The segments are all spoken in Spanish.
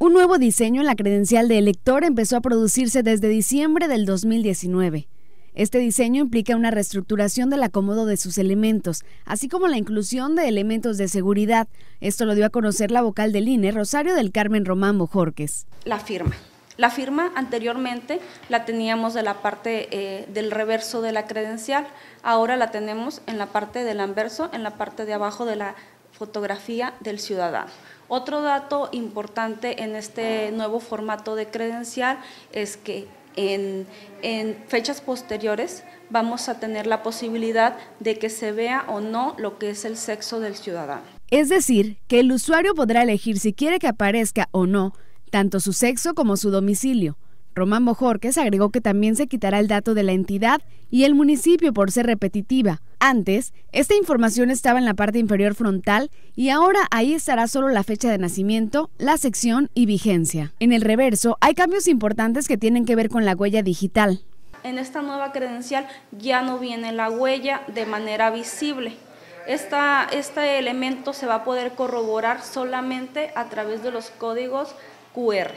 Un nuevo diseño en la credencial de elector empezó a producirse desde diciembre del 2019. Este diseño implica una reestructuración del acomodo de sus elementos, así como la inclusión de elementos de seguridad. Esto lo dio a conocer la vocal del INE, Rosario del Carmen Román Mojorques. La firma. La firma anteriormente la teníamos de la parte eh, del reverso de la credencial, ahora la tenemos en la parte del anverso, en la parte de abajo de la fotografía del ciudadano. Otro dato importante en este nuevo formato de credencial es que en, fechas posteriores vamos a tener la posibilidad de que se vea o no lo que es el sexo del ciudadano. Es decir, que el usuario podrá elegir si quiere que aparezca o no tanto su sexo como su domicilio. Román Bojorques agregó que también se quitará el dato de la entidad y el municipio por ser repetitiva, antes, esta información estaba en la parte inferior frontal y ahora ahí estará solo la fecha de nacimiento, la sección y vigencia. En el reverso hay cambios importantes que tienen que ver con la huella digital. En esta nueva credencial ya no viene la huella de manera visible. este elemento se va a poder corroborar solamente a través de los códigos QR.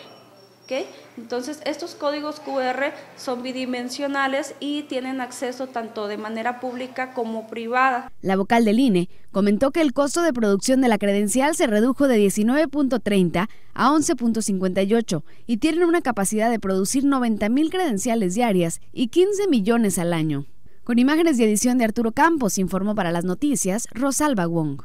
Entonces, estos códigos QR son bidimensionales y tienen acceso tanto de manera pública como privada. La vocal del INE comentó que el costo de producción de la credencial se redujo de 19.30 a 11.58 y tienen una capacidad de producir 90.000 credenciales diarias y 15 millones al año. Con imágenes de edición de Arturo Campos, informó para las noticias Rosalba Wong.